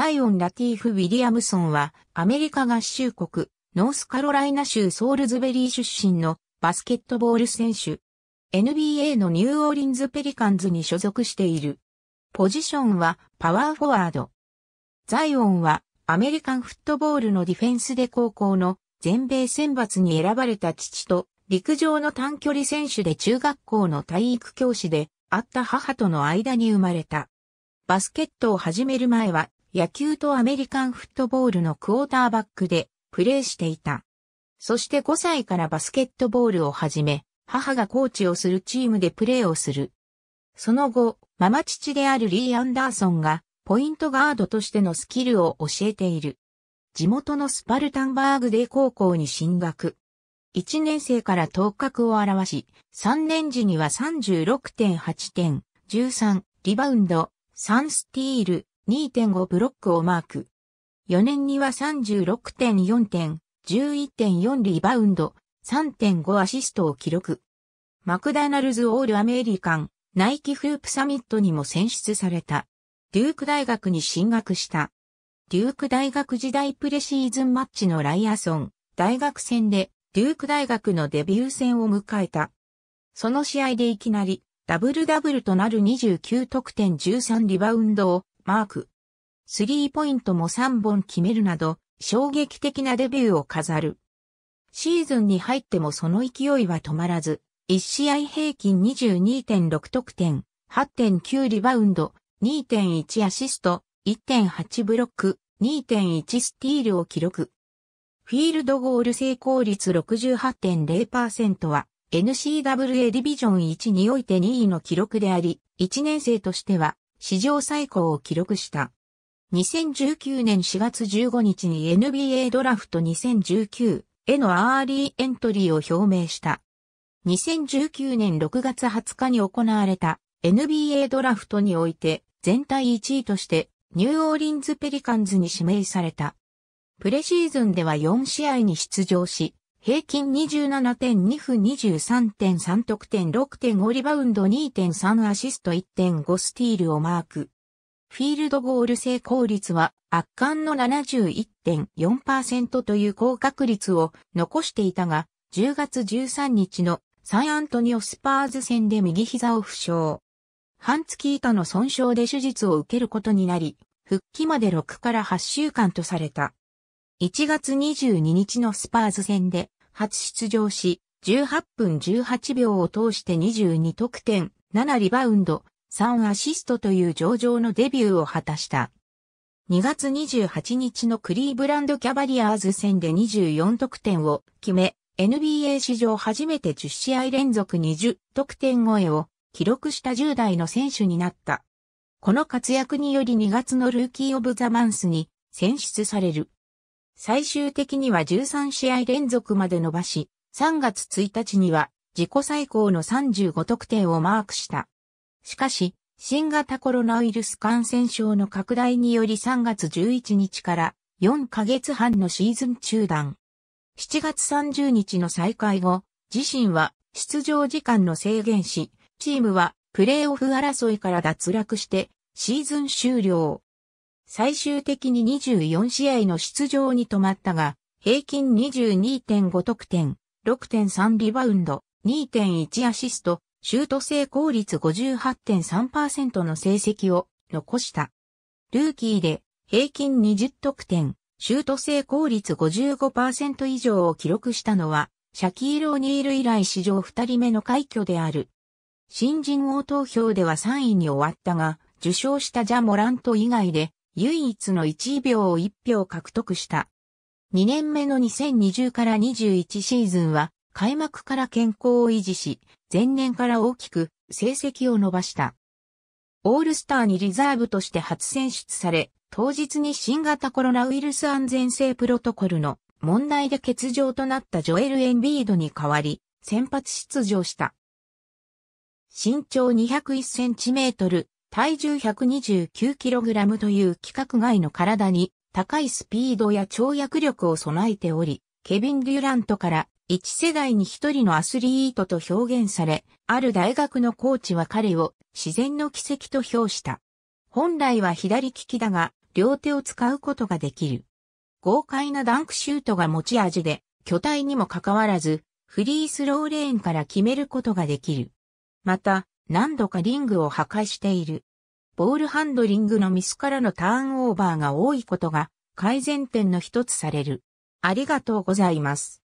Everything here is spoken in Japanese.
ザイオン・ラティーフ・ウィリアムソンは、アメリカ合衆国、ノースカロライナ州ソールズベリー出身のバスケットボール選手。NBA のニューオーリンズ・ペリカンズに所属している。ポジションはパワーフォワード。ザイオンはアメリカンフットボールのディフェンスで高校の全米選抜に選ばれた父と陸上の短距離選手で中学校の体育教師であった母との間に生まれた。バスケットを始める前は野球とアメリカンフットボールのクォーターバックでプレーしていた。そして5歳からバスケットボールを始め、母がコーチをするチームでプレーをする。その後、ママ父であるリー・アンダーソンが、ポイントガードとしてのスキルを教えている。地元のスパルタンバーグデー高校に進学。1年生から頭角を現し、3年時には36.8点、13リバウンド、3スティール、2.5ブロックをマーク。4年には36.4点、11.4リバウンド、3.5アシストを記録。マクダナルズオールアメリカン、ナイキフープサミットにも選出された。デューク大学に進学した。デューク大学時代プレシーズンマッチのライアソン、大学戦で、デューク大学のデビュー戦を迎えた。その試合でいきなり、ダブルダブルとなる29得点13リバウンドをマーク。スリーポイントも3本決めるなど、衝撃的なデビューを飾る。シーズンに入ってもその勢いは止まらず、1試合平均22.6得点、8.9リバウンド、2.1アシスト、1.8ブロック、2.1スティールを記録。フィールドゴール成功率68.0%は n c w a ディビジョン1において2位の記録であり、1年生としては史上最高を記録した。2019年4月15日に NBA ドラフト2019へのアーリーエントリーを表明した。2019年6月20日に行われた NBA ドラフトにおいて全体1位としてニューオーリンズペリカンズに指名された。プレシーズンでは4試合に出場し、平均27.2分23.3得点6.5リバウンド2.3アシスト1.5スティールをマーク。フィールドゴール成功率は圧巻の71.4%という高確率を残していたが、10月13日のサイアントニオスパーズ戦で右膝を負傷。半月板の損傷で手術を受けることになり、復帰まで6から8週間とされた。1月22日のスパーズ戦で初出場し、18分18秒を通して22得点、7リバウンド、3アシストという上々のデビューを果たした。2月28日のクリーブランドキャバリアーズ戦で24得点を決め、NBA 史上初めて10試合連続20得点超えを記録した10代の選手になった。この活躍により2月のルーキーオブザマンスに選出される。最終的には13試合連続まで伸ばし、3月1日には自己最高の35得点をマークした。しかし、新型コロナウイルス感染症の拡大により3月11日から4ヶ月半のシーズン中断。7月30日の再開後、自身は出場時間の制限し、チームはプレーオフ争いから脱落してシーズン終了。最終的に24試合の出場に止まったが、平均22.5得点、6.3リバウンド、2.1アシスト、シュート成功率58.3%の成績を残した。ルーキーで平均20得点、シュート成功率55%以上を記録したのは、シャキーロ・オニール以来史上2人目の快挙である。新人王投票では3位に終わったが、受賞したジャ・モラント以外で唯一の1秒を1票獲得した。2年目の2020から21シーズンは開幕から健康を維持し、前年から大きく成績を伸ばした。オールスターにリザーブとして初選出され、当日に新型コロナウイルス安全性プロトコルの問題で欠場となったジョエル・エンビードに代わり、先発出場した。身長201センチメートル、体重 129kg という規格外の体に高いスピードや跳躍力を備えており、ケビン・デュラントから一世代に一人のアスリートと表現され、ある大学のコーチは彼を自然の奇跡と評した。本来は左利きだが、両手を使うことができる。豪快なダンクシュートが持ち味で、巨体にもかかわらず、フリースローレーンから決めることができる。また、何度かリングを破壊している。ボールハンドリングのミスからのターンオーバーが多いことが改善点の一つされる。ありがとうございます。